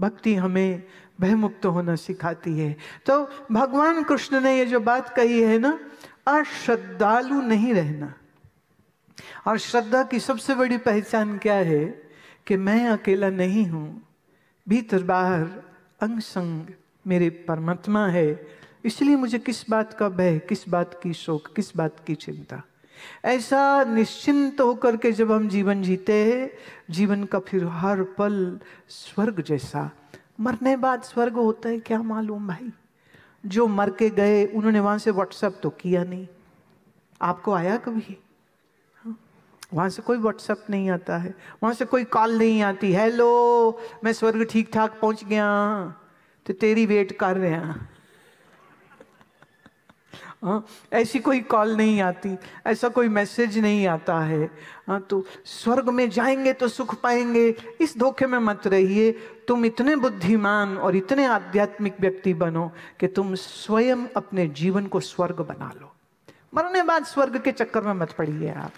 भक्ति हमें भयमुक्त होना सिखाती है तो भगवान कृष्ण ने ये जो बात कही है ना अश्रद्धालु नहीं रहना और श्रद्धा की सबसे बड़ी पहचान क्या है कि मैं अकेला नहीं हूँ भीतर बाहर अंग संग मेरे परमात्मा है इसलिए मुझे किस बात का भय किस बात की शोक किस बात की चिंता ऐसा निश्चिंत होकर के जब हम जीवन जीते हैं जीवन का फिर हर पल स्वर्ग जैसा मरने बाद स्वर्ग होता है क्या मालूम भाई जो मर के गए उन्होंने वहां से व्हाट्सअप तो किया नहीं आपको आया कभी हाँ। वहां से कोई व्हाट्सअप नहीं आता है वहां से कोई कॉल नहीं आती हेलो मैं स्वर्ग ठीक ठाक पहुंच गया तो तेरी वेट कर रहे हैं हाँ ऐसी कोई कॉल नहीं आती ऐसा कोई मैसेज नहीं आता है हाँ तो स्वर्ग में जाएंगे तो सुख पाएंगे इस धोखे में मत रहिए तुम इतने बुद्धिमान और इतने आध्यात्मिक व्यक्ति बनो कि तुम स्वयं अपने जीवन को स्वर्ग बना लो मरने बाद स्वर्ग के चक्कर में मत पड़िए आप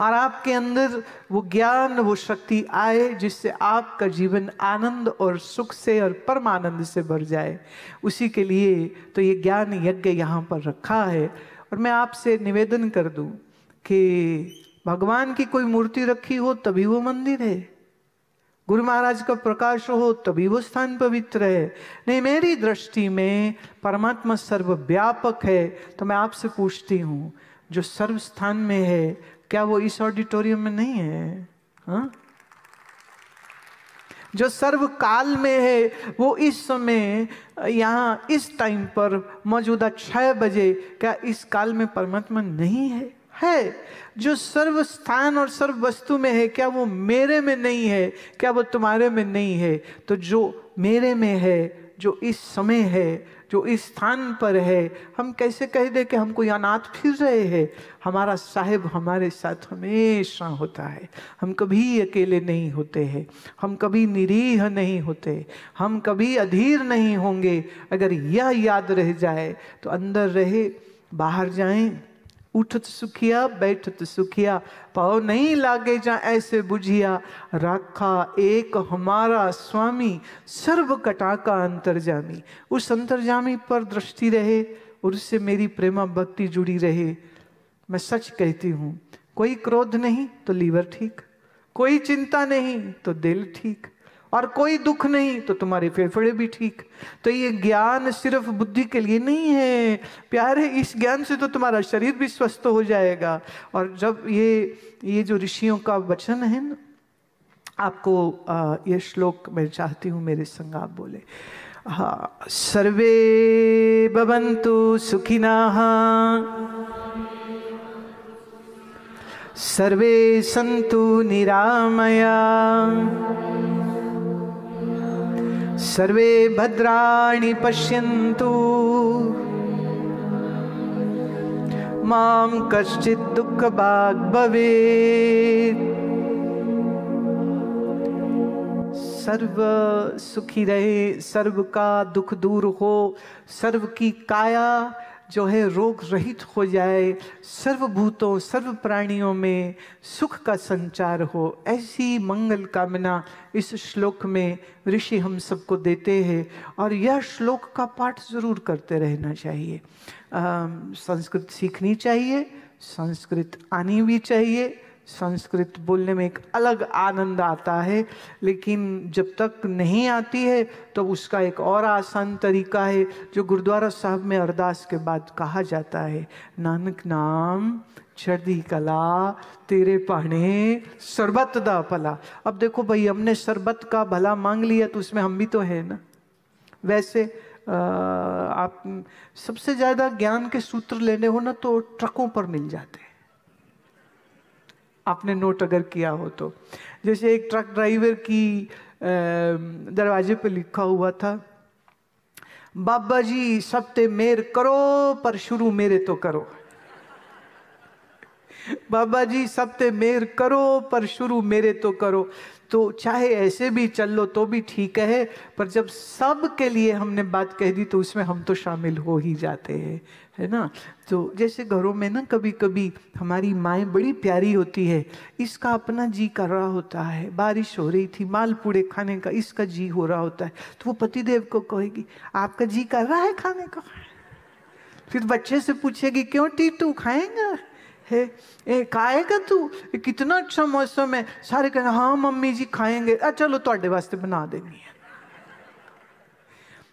और आपके अंदर वो ज्ञान वो शक्ति आए जिससे आपका जीवन आनंद और सुख से और परमानंद से भर जाए उसी के लिए तो ये ज्ञान यज्ञ यहाँ पर रखा है और मैं आपसे निवेदन कर दूं कि भगवान की कोई मूर्ति रखी हो तभी वो मंदिर है गुरु महाराज का प्रकाश हो तभी वो स्थान पवित्र है नहीं मेरी दृष्टि में परमात्मा सर्वव्यापक है तो मैं आपसे पूछती हूँ जो सर्व स्थान में है क्या वो इस ऑडिटोरियम में नहीं है हा? जो सर्व काल में है वो इस समय यहाँ इस टाइम पर मौजूदा छः बजे क्या इस काल में परमात्मा नहीं है है जो सर्व स्थान और सर्व वस्तु में है क्या वो मेरे में नहीं है क्या वो तुम्हारे में नहीं है तो जो मेरे में है जो इस समय है जो इस स्थान पर है हम कैसे कह दें कि हमको अनाथ फिर रहे हैं हमारा साहेब हमारे साथ हमेशा होता है हम कभी अकेले नहीं होते हैं हम कभी निरीह नहीं होते हम कभी अधीर नहीं होंगे अगर यह याद रह जाए तो अंदर रहे बाहर जाएं उठत सुखिया बैठत सुखिया पाओ नहीं लागे जा ऐसे बुझिया राखा एक हमारा स्वामी सर्व कटाका अंतर्जामी उस अंतर्जामी पर दृष्टि रहे और उससे मेरी प्रेमा भक्ति जुड़ी रहे मैं सच कहती हूँ कोई क्रोध नहीं तो लीवर ठीक कोई चिंता नहीं तो दिल ठीक और कोई दुख नहीं तो तुम्हारे फेफड़े भी ठीक तो ये ज्ञान सिर्फ बुद्धि के लिए नहीं है प्यारे इस ज्ञान से तो तुम्हारा शरीर भी स्वस्थ हो जाएगा और जब ये ये जो ऋषियों का वचन है ना आपको ये श्लोक मैं चाहती हूँ मेरे संग आप बोले हाँ सर्वे बबंतु सुखिना सर्वे संतु निरामया सर्वे भद्राणि पश्यन्तु मां कश्चित् दुःखभाग् भवेत् सर्व सुखी रहे सर्व का दुख दूर हो सर्व की काया जो है रोग रहित हो जाए सर्वभूतों सर्व प्राणियों में सुख का संचार हो ऐसी मंगल कामना इस श्लोक में ऋषि हम सबको देते हैं और यह श्लोक का पाठ जरूर करते रहना चाहिए आ, संस्कृत सीखनी चाहिए संस्कृत आनी भी चाहिए संस्कृत बोलने में एक अलग आनंद आता है लेकिन जब तक नहीं आती है तब तो उसका एक और आसान तरीका है जो गुरुद्वारा साहब में अरदास के बाद कहा जाता है नानक नाम छी कला तेरे पढ़े शरबत दा भला अब देखो भाई हमने शरबत का भला मांग लिया तो उसमें हम भी तो है ना वैसे आ, आप सबसे ज़्यादा ज्ञान के सूत्र लेने हो ना तो ट्रकों पर मिल जाते हैं आपने नोट अगर किया हो तो जैसे एक ट्रक ड्राइवर की दरवाजे पर लिखा हुआ था बाबा जी सब ते मेर करो पर शुरू मेरे तो करो बाबा जी सब ते मेर करो पर शुरू मेरे तो करो तो चाहे ऐसे भी चल लो तो भी ठीक है पर जब सब के लिए हमने बात कह दी तो उसमें हम तो शामिल हो ही जाते हैं है ना तो जैसे घरों में ना कभी कभी हमारी माएँ बड़ी प्यारी होती है इसका अपना जी कर रहा होता है बारिश हो रही थी मालपूड़े खाने का इसका जी हो रहा होता है तो वो पतिदेव को कहेगी आपका जी कर रहा है खाने का फिर बच्चे से पूछेगी क्यों टीटू खाएंगा हे ए खाएगा तू कितना अच्छा मौसम है सारे कह हाँ मम्मी जी खाएंगे आ चलो थोड़े वास्ते बना देनी है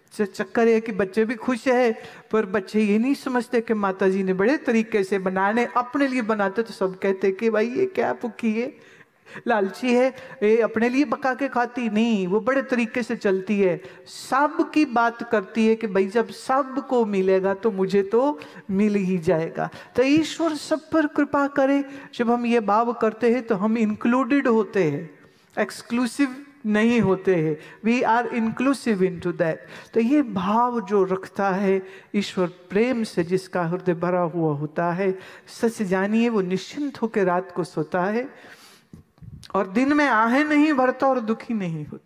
अच्छा, चक्कर है कि बच्चे भी खुश है पर बच्चे ये नहीं समझते कि माता जी ने बड़े तरीके से बनाने अपने लिए बनाते तो सब कहते कि भाई ये क्या भुखी है लालची है ये अपने लिए पका के खाती नहीं वो बड़े तरीके से चलती है सब की बात करती है कि भाई जब सब को मिलेगा तो मुझे तो मिल ही जाएगा तो ईश्वर सब पर कृपा करे जब हम ये भाव करते हैं तो हम इंक्लूडेड होते हैं एक्सक्लूसिव नहीं होते हैं we are inclusive into that तो ये भाव जो रखता है ईश्वर प्रेम से जिसका हृदय भरा हुआ होता है सच जानिए वो निश्चिंत होकर रात को सोता है और दिन में आहे नहीं भरता और दुखी नहीं होता